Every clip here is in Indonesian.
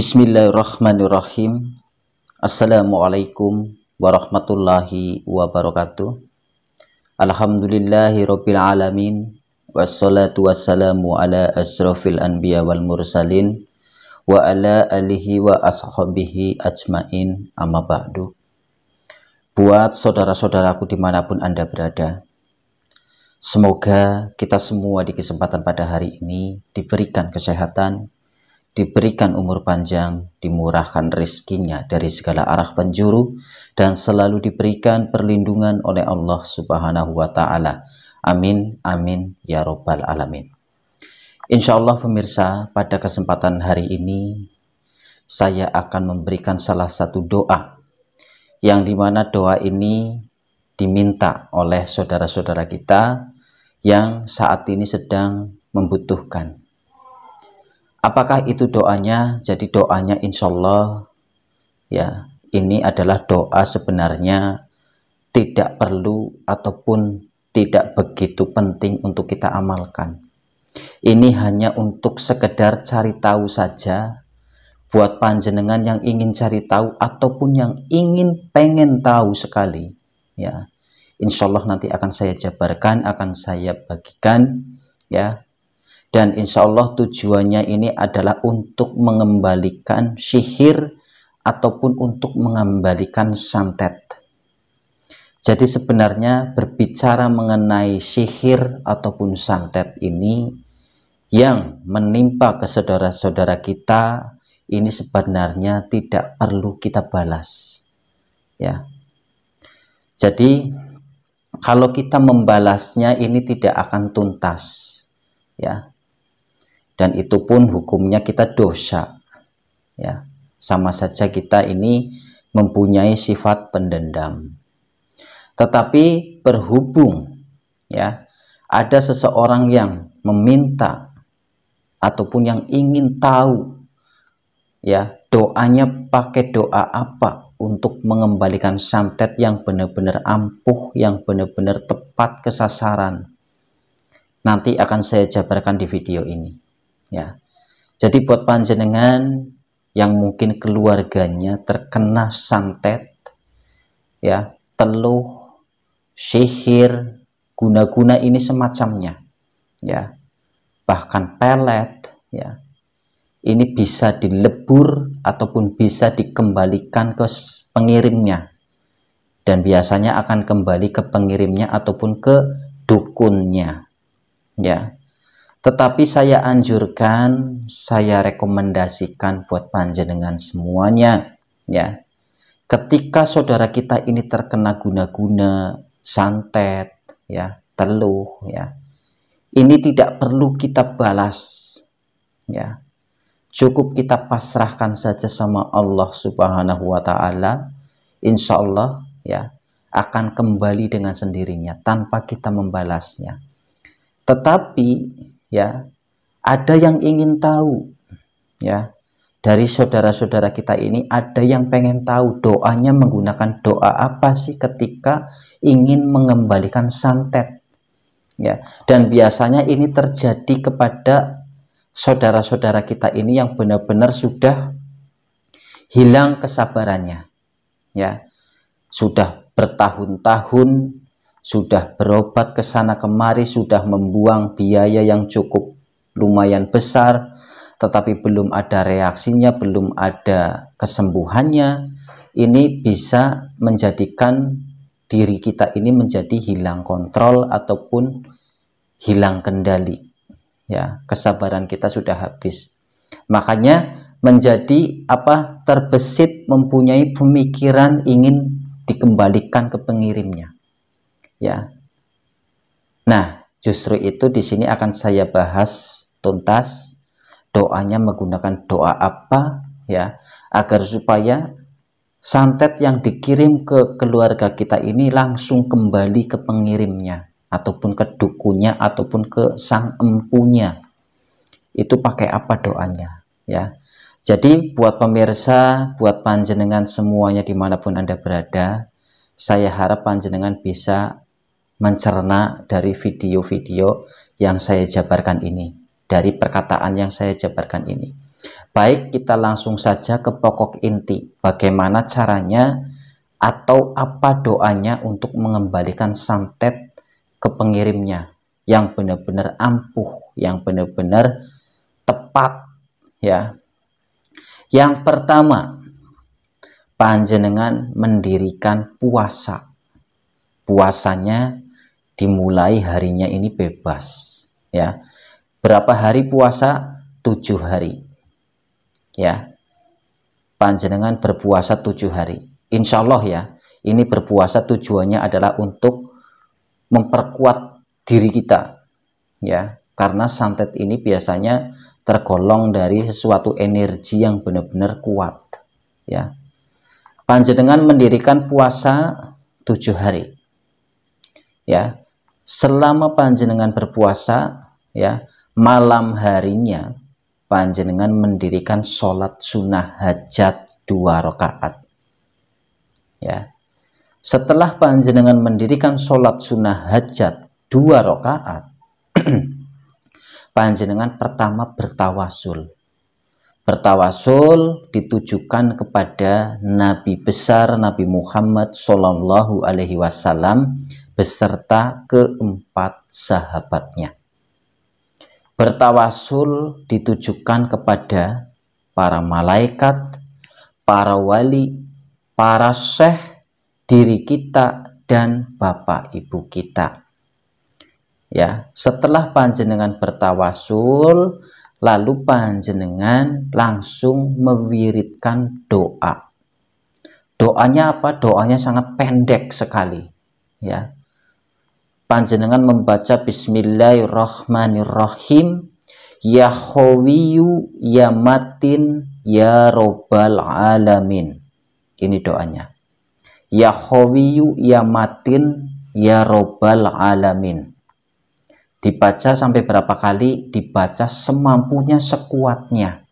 Bismillahirrahmanirrahim. Assalamualaikum warahmatullahi wabarakatuh. Alhamdulillahi rabbil alamin. Wassalatu wassalamu ala asrafil anbiya wal mursalin wa ala alihi wa ashabihi ajmain amma ba'du. Buat saudara-saudaraku dimanapun Anda berada, semoga kita semua di kesempatan pada hari ini diberikan kesehatan, diberikan umur panjang, dimurahkan rizkinya dari segala arah penjuru, dan selalu diberikan perlindungan oleh Allah Subhanahu wa Ta'ala. Amin, amin, ya Rabbal 'Alamin. Insya Allah, pemirsa, pada kesempatan hari ini saya akan memberikan salah satu doa yang dimana doa ini diminta oleh saudara-saudara kita yang saat ini sedang membutuhkan apakah itu doanya jadi doanya insya Allah ya ini adalah doa sebenarnya tidak perlu ataupun tidak begitu penting untuk kita amalkan ini hanya untuk sekedar cari tahu saja buat panjenengan yang ingin cari tahu ataupun yang ingin pengen tahu sekali ya insya Allah nanti akan saya jabarkan akan saya bagikan ya dan insya Allah tujuannya ini adalah untuk mengembalikan sihir ataupun untuk mengembalikan santet. Jadi sebenarnya berbicara mengenai sihir ataupun santet ini yang menimpa ke saudara-saudara kita ini sebenarnya tidak perlu kita balas. Ya. Jadi kalau kita membalasnya ini tidak akan tuntas. Ya, dan itu pun hukumnya kita dosa ya sama saja kita ini mempunyai sifat pendendam tetapi berhubung ya ada seseorang yang meminta ataupun yang ingin tahu ya doanya pakai doa apa untuk mengembalikan santet yang benar-benar ampuh yang benar-benar tepat kesasaran nanti akan saya jabarkan di video ini ya jadi buat panjenengan yang mungkin keluarganya terkena santet ya teluh sihir guna-guna ini semacamnya ya bahkan pelet ya ini bisa dilebur ataupun bisa dikembalikan ke pengirimnya dan biasanya akan kembali ke pengirimnya ataupun ke dukunnya ya tetapi saya anjurkan, saya rekomendasikan buat panjenengan semuanya, ya. Ketika saudara kita ini terkena guna-guna, santet, ya, teluh, ya. Ini tidak perlu kita balas, ya. Cukup kita pasrahkan saja sama Allah Subhanahu wa taala. Insya Allah, ya, akan kembali dengan sendirinya tanpa kita membalasnya. Tetapi ya ada yang ingin tahu ya dari saudara-saudara kita ini ada yang pengen tahu doanya menggunakan doa apa sih ketika ingin mengembalikan santet ya dan biasanya ini terjadi kepada saudara-saudara kita ini yang benar-benar sudah hilang kesabarannya ya sudah bertahun-tahun sudah berobat ke sana kemari, sudah membuang biaya yang cukup lumayan besar, tetapi belum ada reaksinya, belum ada kesembuhannya, ini bisa menjadikan diri kita ini menjadi hilang kontrol ataupun hilang kendali. Ya, kesabaran kita sudah habis. Makanya menjadi apa terbesit mempunyai pemikiran ingin dikembalikan ke pengirimnya ya. Nah, justru itu di sini akan saya bahas tuntas doanya menggunakan doa apa ya agar supaya santet yang dikirim ke keluarga kita ini langsung kembali ke pengirimnya ataupun ke dukunya ataupun ke sang empunya itu pakai apa doanya ya jadi buat pemirsa buat panjenengan semuanya dimanapun anda berada saya harap panjenengan bisa mencerna dari video-video yang saya jabarkan ini, dari perkataan yang saya jabarkan ini. Baik, kita langsung saja ke pokok inti. Bagaimana caranya atau apa doanya untuk mengembalikan santet ke pengirimnya yang benar-benar ampuh, yang benar-benar tepat ya. Yang pertama, panjenengan mendirikan puasa. Puasanya dimulai harinya ini bebas ya berapa hari puasa tujuh hari ya panjenengan berpuasa tujuh hari insya Allah ya ini berpuasa tujuannya adalah untuk memperkuat diri kita ya karena santet ini biasanya tergolong dari sesuatu energi yang benar-benar kuat ya panjenengan mendirikan puasa tujuh hari ya selama panjenengan berpuasa ya malam harinya panjenengan mendirikan sholat sunnah hajat dua rakaat ya setelah panjenengan mendirikan sholat sunnah hajat dua rakaat panjenengan pertama bertawasul bertawasul ditujukan kepada Nabi besar Nabi Muhammad Shallallahu Alaihi Wasallam beserta keempat sahabatnya. Bertawasul ditujukan kepada para malaikat, para wali, para syekh, diri kita, dan bapak ibu kita. Ya, setelah panjenengan bertawasul, lalu panjenengan langsung mewiridkan doa. Doanya apa? Doanya sangat pendek sekali, ya panjenengan membaca bismillahirrahmanirrahim ya khawiyu ya matin ya robbal alamin ini doanya ya khawiyu ya matin ya robbal alamin dibaca sampai berapa kali dibaca semampunya sekuatnya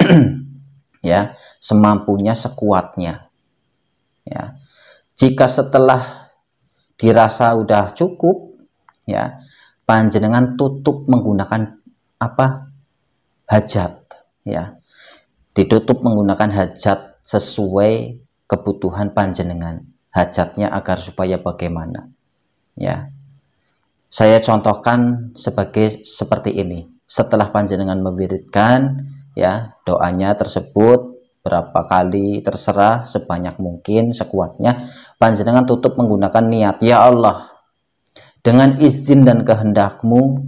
ya semampunya sekuatnya ya jika setelah dirasa udah cukup ya panjenengan tutup menggunakan apa hajat ya ditutup menggunakan hajat sesuai kebutuhan panjenengan hajatnya agar supaya bagaimana ya saya contohkan sebagai seperti ini setelah panjenengan mewiridkan ya doanya tersebut berapa kali terserah sebanyak mungkin sekuatnya panjenengan tutup menggunakan niat ya Allah dengan izin dan kehendakmu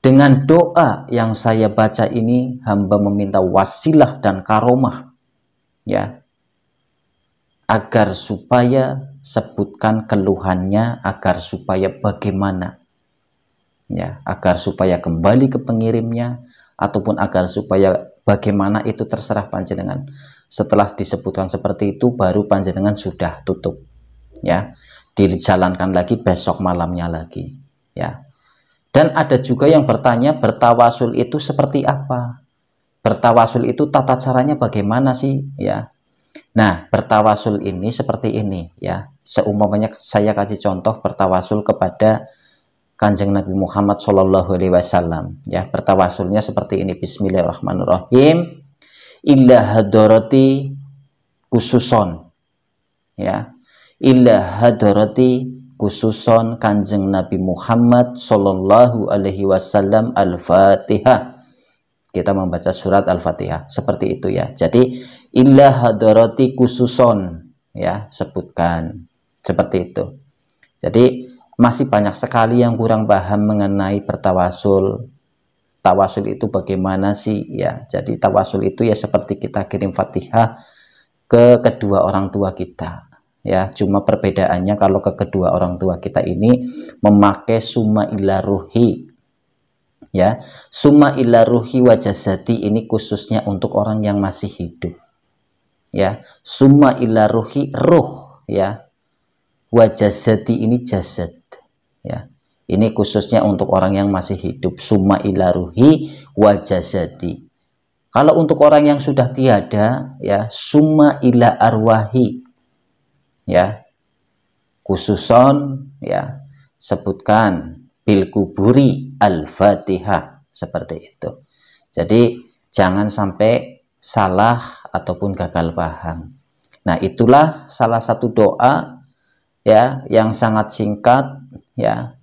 dengan doa yang saya baca ini hamba meminta wasilah dan karomah ya agar supaya sebutkan keluhannya agar supaya bagaimana ya agar supaya kembali ke pengirimnya ataupun agar supaya Bagaimana itu terserah panjenengan. Setelah disebutkan seperti itu baru panjenengan sudah tutup. Ya. Dijalankan lagi besok malamnya lagi. Ya. Dan ada juga yang bertanya bertawasul itu seperti apa? Bertawasul itu tata caranya bagaimana sih? Ya. Nah, bertawasul ini seperti ini ya. Seumumnya saya kasih contoh bertawasul kepada Kanjeng Nabi Muhammad Shallallahu Alaihi Wasallam. Ya, pertawasulnya seperti ini. Bismillahirrahmanirrahim. Illa hadoroti khususon. Ya, illa hadoroti khususon Kanjeng Nabi Muhammad Shallallahu Alaihi Wasallam al-Fatihah. Kita membaca surat al-Fatihah seperti itu ya. Jadi illa hadoroti khususon ya sebutkan seperti itu. Jadi masih banyak sekali yang kurang paham mengenai bertawasul. Tawasul itu bagaimana sih ya? Jadi tawasul itu ya seperti kita kirim Fatihah ke kedua orang tua kita ya. Cuma perbedaannya kalau ke kedua orang tua kita ini memakai summa illa ruhi ya. Summa illa ruhi wajazati ini khususnya untuk orang yang masih hidup. Ya, summa illa ruhi ruh ya. wajazati ini jasad ya ini khususnya untuk orang yang masih hidup summa ilaruhi wa jasadi kalau untuk orang yang sudah tiada ya summa ila arwahi ya khususon ya sebutkan bil kuburi al-fatihah seperti itu jadi jangan sampai salah ataupun gagal paham nah itulah salah satu doa ya yang sangat singkat ya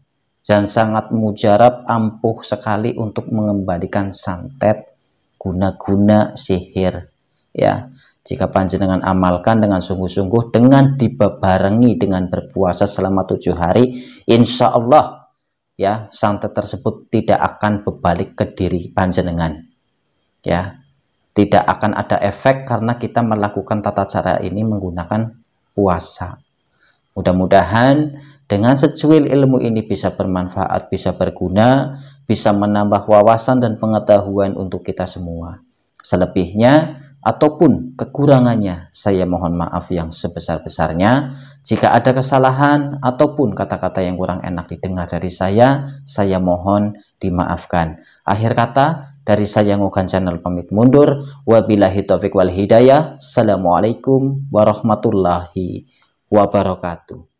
dan sangat mujarab ampuh sekali untuk mengembalikan santet guna-guna sihir ya jika panjenengan amalkan dengan sungguh-sungguh dengan dibarengi dengan berpuasa selama tujuh hari insya Allah ya santet tersebut tidak akan berbalik ke diri panjenengan ya tidak akan ada efek karena kita melakukan tata cara ini menggunakan puasa mudah-mudahan dengan secuil ilmu ini bisa bermanfaat, bisa berguna, bisa menambah wawasan dan pengetahuan untuk kita semua. Selebihnya ataupun kekurangannya, saya mohon maaf yang sebesar-besarnya. Jika ada kesalahan ataupun kata-kata yang kurang enak didengar dari saya, saya mohon dimaafkan. Akhir kata, dari saya Ngogan Channel pamit mundur. Wabillahi taufiq wal hidayah. Assalamualaikum warahmatullahi wabarakatuh.